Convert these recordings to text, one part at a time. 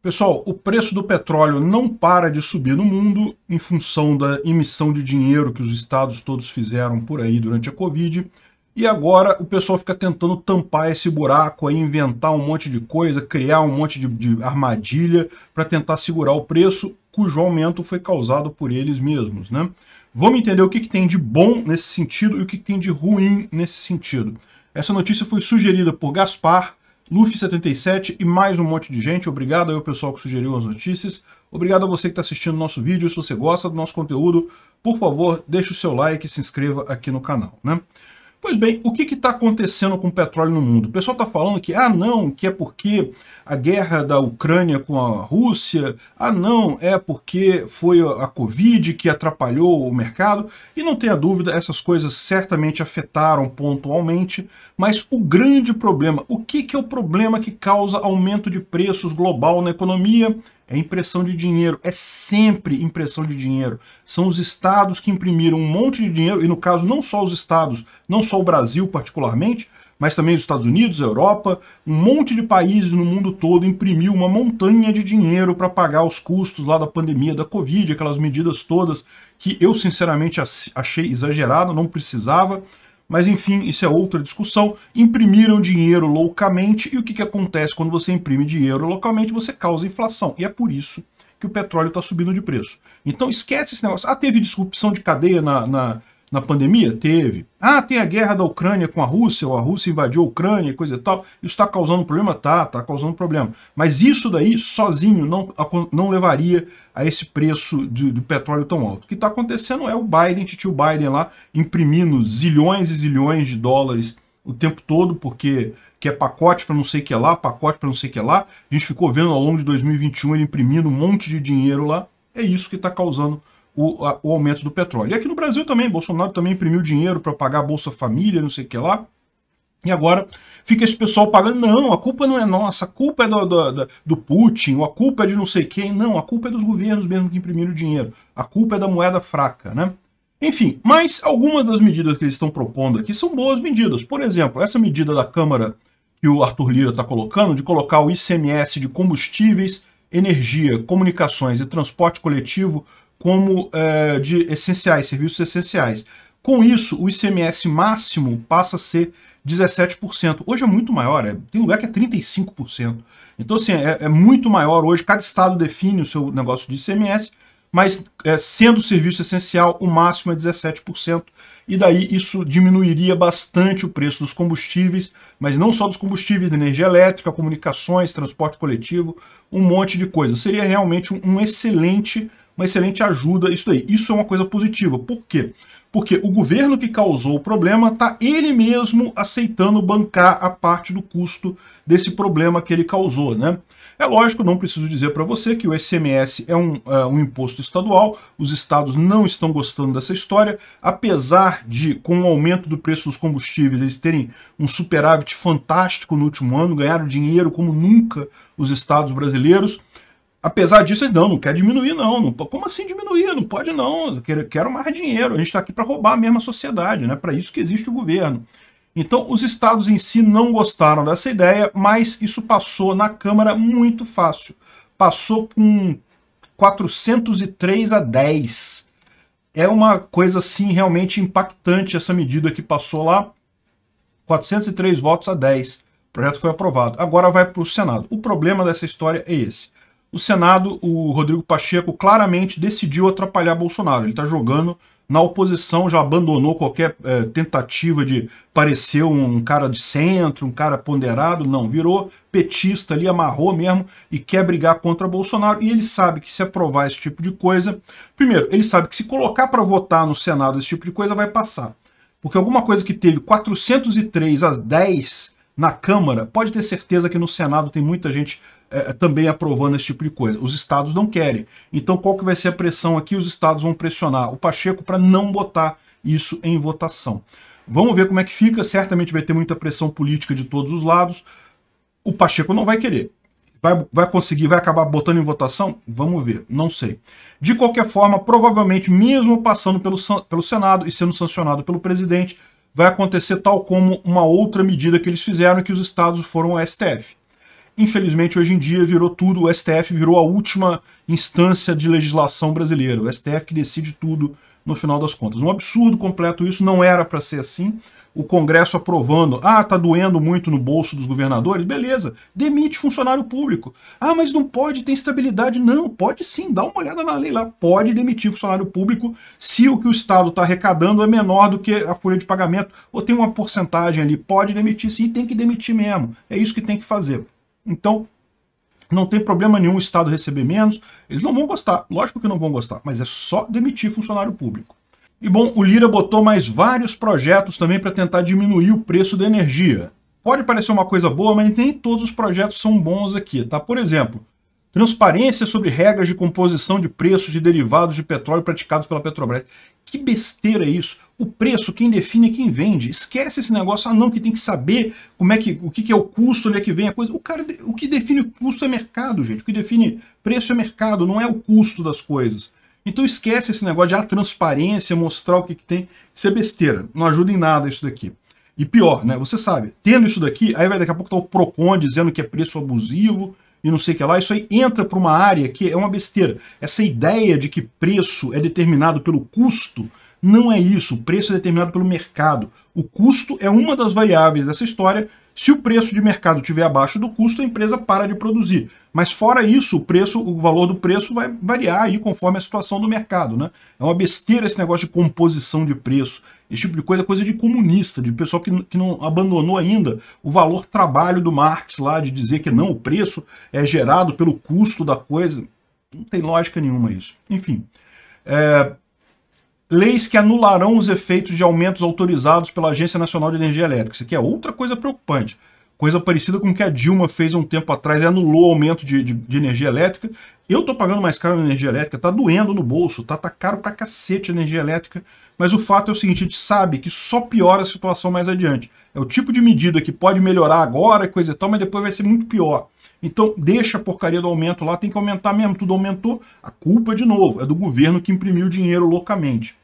Pessoal, o preço do petróleo não para de subir no mundo em função da emissão de dinheiro que os estados todos fizeram por aí durante a Covid. E agora o pessoal fica tentando tampar esse buraco, aí, inventar um monte de coisa, criar um monte de, de armadilha para tentar segurar o preço, cujo aumento foi causado por eles mesmos. Né? Vamos entender o que, que tem de bom nesse sentido e o que, que tem de ruim nesse sentido. Essa notícia foi sugerida por Gaspar, Luffy77 e mais um monte de gente. Obrigado aí ao pessoal que sugeriu as notícias. Obrigado a você que está assistindo o nosso vídeo. Se você gosta do nosso conteúdo, por favor, deixe o seu like e se inscreva aqui no canal. Né? Pois bem, o que está acontecendo com o petróleo no mundo? O pessoal está falando que, ah, não, que é porque a guerra da Ucrânia com a Rússia, ah, não, é porque foi a Covid que atrapalhou o mercado. E não tenha dúvida, essas coisas certamente afetaram pontualmente, mas o grande problema, o que, que é o problema que causa aumento de preços global na economia? é impressão de dinheiro, é sempre impressão de dinheiro. São os estados que imprimiram um monte de dinheiro, e no caso não só os estados, não só o Brasil particularmente, mas também os Estados Unidos, a Europa, um monte de países no mundo todo imprimiu uma montanha de dinheiro para pagar os custos lá da pandemia da Covid, aquelas medidas todas que eu sinceramente achei exagerado, não precisava, mas enfim, isso é outra discussão. Imprimiram dinheiro loucamente e o que, que acontece quando você imprime dinheiro localmente? Você causa inflação. E é por isso que o petróleo está subindo de preço. Então esquece esse negócio. Ah, teve disrupção de cadeia na, na na pandemia? Teve. Ah, tem a guerra da Ucrânia com a Rússia, ou a Rússia invadiu a Ucrânia e coisa e tal. Isso está causando problema? Tá, está causando problema. Mas isso daí, sozinho, não, não levaria a esse preço de, de petróleo tão alto. O que está acontecendo é o Biden, tio Biden lá, imprimindo zilhões e zilhões de dólares o tempo todo, porque que é pacote para não sei o que lá, pacote para não sei o que lá. A gente ficou vendo ao longo de 2021 ele imprimindo um monte de dinheiro lá. É isso que está causando o, a, o aumento do petróleo. E aqui no Brasil também, Bolsonaro também imprimiu dinheiro para pagar a Bolsa Família, não sei o que lá. E agora fica esse pessoal pagando, não, a culpa não é nossa, a culpa é do, do, do Putin, a culpa é de não sei quem, não, a culpa é dos governos mesmo que imprimiram dinheiro, a culpa é da moeda fraca, né? Enfim, mas algumas das medidas que eles estão propondo aqui são boas medidas. Por exemplo, essa medida da Câmara que o Arthur Lira está colocando, de colocar o ICMS de combustíveis, energia, comunicações e transporte coletivo como é, de essenciais, serviços essenciais. Com isso, o ICMS máximo passa a ser 17%. Hoje é muito maior, é, tem lugar que é 35%. Então, assim, é, é, muito maior hoje. Cada estado define o seu negócio de ICMS, mas é, sendo serviço essencial, o máximo é 17%. E daí isso diminuiria bastante o preço dos combustíveis, mas não só dos combustíveis, da energia elétrica, comunicações, transporte coletivo, um monte de coisa. Seria realmente um, um excelente uma excelente ajuda isso daí. Isso é uma coisa positiva. Por quê? Porque o governo que causou o problema está ele mesmo aceitando bancar a parte do custo desse problema que ele causou, né? É lógico, não preciso dizer para você que o SMS é um, é um, imposto estadual, os estados não estão gostando dessa história, apesar de, com o aumento do preço dos combustíveis, eles terem um superávit fantástico no último ano, ganharam dinheiro como nunca os estados brasileiros, Apesar disso, eles não, não quer diminuir, não. não como assim diminuir? Não pode, não. Quero mais dinheiro. A gente está aqui para roubar a mesma sociedade, né? Para isso que existe o governo. Então, os estados em si não gostaram dessa ideia, mas isso passou na Câmara muito fácil. Passou com 403 a 10. É uma coisa, assim, realmente impactante essa medida que passou lá. 403 votos a 10. O projeto foi aprovado. Agora vai para o Senado. O problema dessa história é esse o Senado, o Rodrigo Pacheco claramente decidiu atrapalhar Bolsonaro. Ele está jogando na oposição, já abandonou qualquer é, tentativa de parecer um, cara de centro, um cara ponderado. Não, virou petista ali, amarrou mesmo e quer brigar contra Bolsonaro. E ele sabe que se aprovar esse tipo de coisa, primeiro, ele sabe que se colocar para votar no Senado esse tipo de coisa, vai passar. Porque alguma coisa que teve 403 a 10 na Câmara, pode ter certeza que no Senado tem muita gente é, também aprovando esse tipo de coisa. Os estados não querem. Então qual que vai ser a pressão aqui? Os estados vão pressionar o Pacheco para não botar isso em votação. Vamos ver como é que fica. Certamente vai ter muita pressão política de todos os lados. O Pacheco não vai querer. Vai, vai conseguir, vai acabar botando em votação? Vamos ver, não sei. De qualquer forma, provavelmente, mesmo passando pelo, pelo Senado e sendo sancionado pelo presidente, vai acontecer tal como uma outra medida que eles fizeram que os estados foram ao STF. Infelizmente, hoje em dia, virou tudo, o STF virou a última instância de legislação brasileira, o STF que decide tudo no final das contas. Um absurdo completo isso, não era para ser assim, o Congresso aprovando, ah, tá doendo muito no bolso dos governadores, beleza, demite funcionário público. Ah, mas não pode ter estabilidade. Não, pode sim, dá uma olhada na lei lá, pode demitir funcionário público se o que o Estado está arrecadando é menor do que a folha de pagamento, ou tem uma porcentagem ali, pode demitir sim, tem que demitir mesmo, é isso que tem que fazer. Então, não tem problema nenhum o Estado receber menos, eles não vão gostar, lógico que não vão gostar, mas é só demitir funcionário público. E bom, o Lira botou mais vários projetos também para tentar diminuir o preço da energia. Pode parecer uma coisa boa, mas nem todos os projetos são bons aqui, tá? Por exemplo, transparência sobre regras de composição de preços de derivados de petróleo praticados pela Petrobras. Que besteira é isso? O preço, quem define é quem vende. Esquece esse negócio, ah não, que tem que saber como é que, o que, é o custo, onde é que vem a coisa. O, cara, o que define custo é mercado, gente. O que define preço é mercado, não é o custo das coisas. Então esquece esse negócio de ah, transparência, mostrar o que, que tem. Isso é besteira. Não ajuda em nada isso daqui. E pior, né? Você sabe, tendo isso daqui, aí vai daqui a pouco tá o PROCON dizendo que é preço abusivo e não sei o que lá. Isso aí entra para uma área que é uma besteira. Essa ideia de que preço é determinado pelo custo, não é isso. O preço é determinado pelo mercado. O custo é uma das variáveis dessa história se o preço de mercado estiver abaixo do custo, a empresa para de produzir. Mas fora isso, o preço, o valor do preço vai variar aí conforme a situação do mercado. Né? É uma besteira esse negócio de composição de preço. Esse tipo de coisa é coisa de comunista, de pessoal que, que não abandonou ainda o valor trabalho do Marx lá, de dizer que não, o preço é gerado pelo custo da coisa. Não tem lógica nenhuma isso. Enfim. É, leis que anularão os efeitos de aumentos autorizados pela Agência Nacional de Energia Elétrica. Isso aqui é outra coisa preocupante. Coisa parecida com o que a Dilma fez um tempo atrás, anulou o aumento de, de, de energia elétrica. Eu estou pagando mais caro na energia elétrica, tá doendo no bolso, tá, tá caro para cacete a energia elétrica. Mas o fato é o seguinte, a gente sabe que só piora a situação mais adiante. É o tipo de medida que pode melhorar agora e coisa e tal, mas depois vai ser muito pior. Então, deixa a porcaria do aumento lá, tem que aumentar mesmo, tudo aumentou. A culpa, de novo, é do governo que imprimiu dinheiro loucamente.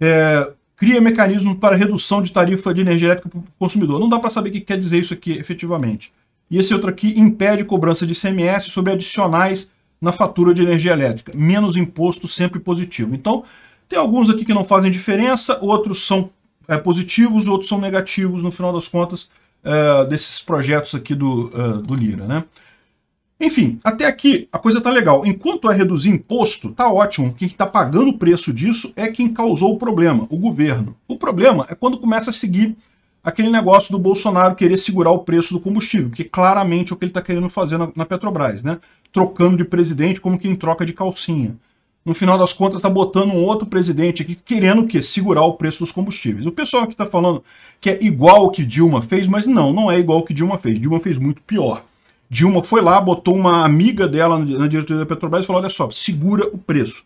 É, cria mecanismos para redução de tarifa de energia elétrica para o consumidor. Não dá para saber o que quer dizer isso aqui efetivamente. E esse outro aqui impede cobrança de CMS sobre adicionais na fatura de energia elétrica. Menos imposto sempre positivo. Então, tem alguns aqui que não fazem diferença, outros são é, positivos, outros são negativos, no final das contas uh, desses projetos aqui do, uh, do Lira, né? Enfim, até aqui a coisa tá legal. Enquanto é reduzir imposto, tá ótimo. Quem está pagando o preço disso é quem causou o problema, o governo. O problema é quando começa a seguir aquele negócio do Bolsonaro querer segurar o preço do combustível, que claramente é o que ele está querendo fazer na, na, Petrobras, né? Trocando de presidente como quem troca de calcinha no final das contas, está botando um outro presidente aqui querendo o quê? Segurar o preço dos combustíveis. O pessoal aqui está falando que é igual o que Dilma fez, mas não, não é igual o que Dilma fez. Dilma fez muito pior. Dilma foi lá, botou uma amiga dela na diretoria da Petrobras e falou, olha só, segura o preço.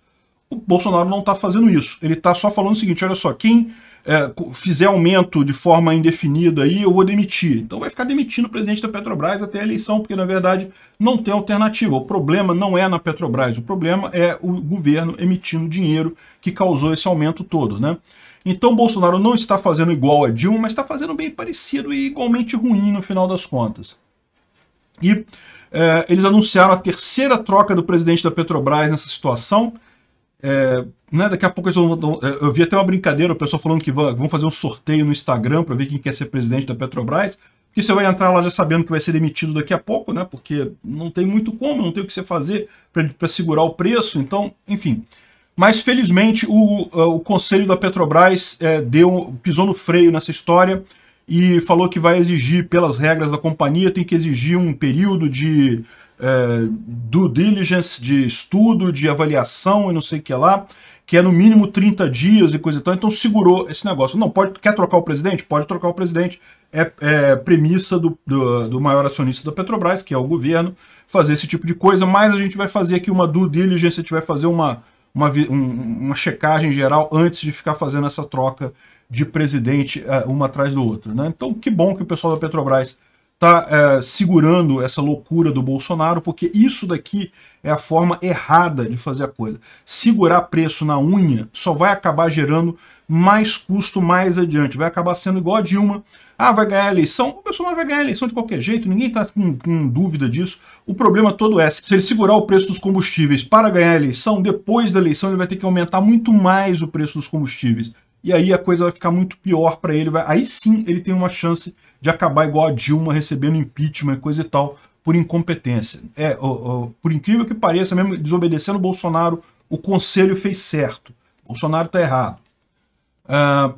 O Bolsonaro não está fazendo isso. Ele está só falando o seguinte, olha só, quem é, fizer aumento de forma indefinida aí, eu vou demitir. Então vai ficar demitindo o presidente da Petrobras até a eleição, porque na verdade não tem alternativa. O problema não é na Petrobras, o problema é o governo emitindo dinheiro que causou esse aumento todo, né? Então Bolsonaro não está fazendo igual a Dilma, mas está fazendo bem parecido e igualmente ruim no final das contas. E é, eles anunciaram a terceira troca do presidente da Petrobras nessa situação, é, né, daqui a pouco eles vão, é, eu vi até uma brincadeira, o pessoal falando que vão, fazer um sorteio no Instagram para ver quem quer ser presidente da Petrobras, porque você vai entrar lá já sabendo que vai ser demitido daqui a pouco, né? Porque não tem muito como, não tem o que você fazer para segurar o preço, então, enfim. Mas felizmente o, o conselho da Petrobras é, deu pisou no freio nessa história e falou que vai exigir pelas regras da companhia tem que exigir um período de é, due diligence, de estudo, de avaliação e não sei o que lá, que é no mínimo 30 dias e coisa e tal. Então segurou esse negócio. Não, pode, quer trocar o presidente? Pode trocar o presidente. É, é premissa do, do, do, maior acionista da Petrobras, que é o governo, fazer esse tipo de coisa, mas a gente vai fazer aqui uma due diligence, a gente vai fazer uma, uma, um, uma checagem geral antes de ficar fazendo essa troca de presidente é, uma atrás do outro. Né? Então, que bom que o pessoal da Petrobras está é, segurando essa loucura do Bolsonaro, porque isso daqui é a forma errada de fazer a coisa. Segurar preço na unha só vai acabar gerando mais custo mais adiante. Vai acabar sendo igual a Dilma. Ah, vai ganhar a eleição? O Bolsonaro vai ganhar a eleição de qualquer jeito, ninguém está com, com, dúvida disso. O problema todo é, se ele segurar o preço dos combustíveis para ganhar a eleição, depois da eleição ele vai ter que aumentar muito mais o preço dos combustíveis e aí a coisa vai ficar muito pior para ele. Vai... Aí sim ele tem uma chance de acabar igual a Dilma, recebendo impeachment, coisa e tal, por incompetência. É, ó, ó, por incrível que pareça, mesmo desobedecendo Bolsonaro, o conselho fez certo. Bolsonaro está errado. Ah,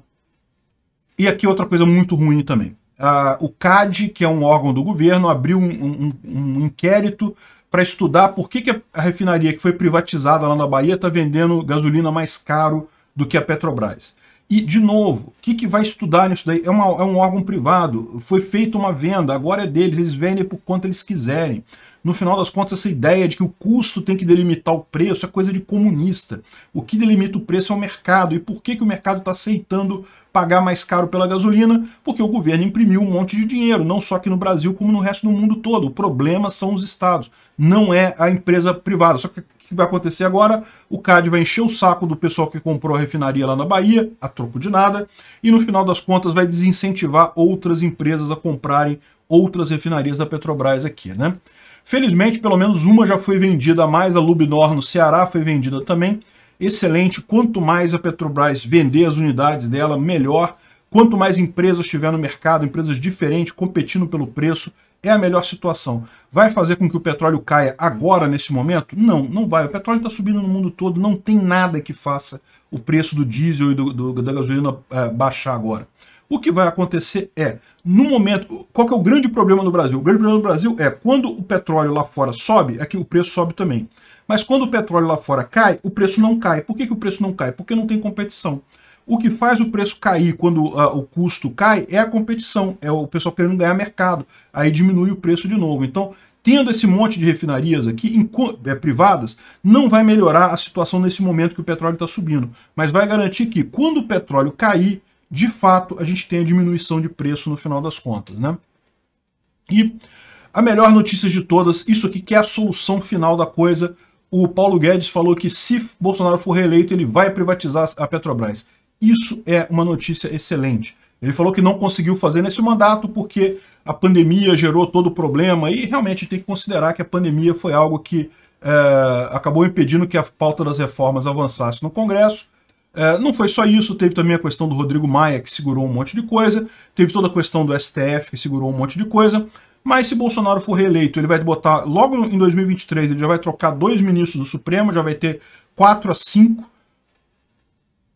e aqui outra coisa muito ruim também. Ah, o CAD, que é um órgão do governo, abriu um, um, um inquérito para estudar por que, que a refinaria que foi privatizada lá na Bahia está vendendo gasolina mais caro do que a Petrobras. E, de novo, o que, que vai estudar nisso daí? É, uma, é um órgão privado, foi feita uma venda, agora é deles, eles vendem por quanto eles quiserem. No final das contas, essa ideia de que o custo tem que delimitar o preço é coisa de comunista. O que delimita o preço é o mercado. E por que, que o mercado está aceitando pagar mais caro pela gasolina? Porque o governo imprimiu um monte de dinheiro, não só aqui no Brasil, como no resto do mundo todo. O problema são os estados, não é a empresa privada. Só que que vai acontecer agora? O CAD vai encher o saco do pessoal que comprou a refinaria lá na Bahia, a troco de nada, e no final das contas vai desincentivar outras empresas a comprarem outras refinarias da Petrobras aqui, né? Felizmente, pelo menos uma já foi vendida a mais, a Lubnor no Ceará foi vendida também. Excelente, quanto mais a Petrobras vender as unidades dela, melhor. Quanto mais empresas tiver no mercado, empresas diferentes, competindo pelo preço, é a melhor situação. Vai fazer com que o petróleo caia agora, neste momento? Não, não vai. O petróleo está subindo no mundo todo, não tem nada que faça o preço do diesel e do, do da gasolina é, baixar agora. O que vai acontecer é, no momento, qual é o grande problema do Brasil? O grande problema do Brasil é quando o petróleo lá fora sobe, é que o preço sobe também. Mas quando o petróleo lá fora cai, o preço não cai. Por que, que o preço não cai? Porque não tem competição. O que faz o preço cair quando uh, o custo cai é a competição, é o pessoal querendo ganhar mercado. Aí diminui o preço de novo. Então, tendo esse monte de refinarias aqui em, é, eh, privadas, não vai melhorar a situação nesse momento que o petróleo está subindo, mas vai garantir que quando o petróleo cair, de fato, a gente tenha diminuição de preço no final das contas. Né? E a melhor notícia de todas, isso aqui que é a solução final da coisa, o Paulo Guedes falou que se Bolsonaro for reeleito, ele vai privatizar a Petrobras. Isso é uma notícia excelente. Ele falou que não conseguiu fazer nesse mandato porque a pandemia gerou todo o problema e realmente tem que considerar que a pandemia foi algo que é, acabou impedindo que a pauta das reformas avançasse no Congresso. É, não foi só isso, teve também a questão do Rodrigo Maia, que segurou um monte de coisa, teve toda a questão do STF, que segurou um monte de coisa, mas se Bolsonaro for reeleito, ele vai botar, logo em 2023, ele já vai trocar dois ministros do Supremo, já vai ter quatro a cinco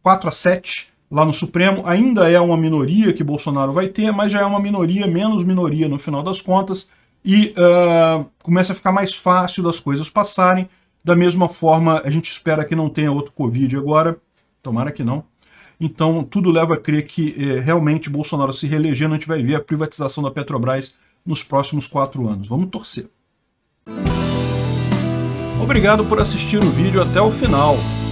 4 a 7 lá no Supremo. Ainda é uma minoria que Bolsonaro vai ter, mas já é uma minoria, menos minoria no final das contas. E uh, começa a ficar mais fácil das coisas passarem. Da mesma forma, a gente espera que não tenha outro Covid agora. Tomara que não. Então, tudo leva a crer que eh, realmente Bolsonaro se reelegendo, a gente vai ver a privatização da Petrobras nos próximos quatro anos. Vamos torcer. Obrigado por assistir o vídeo até o final.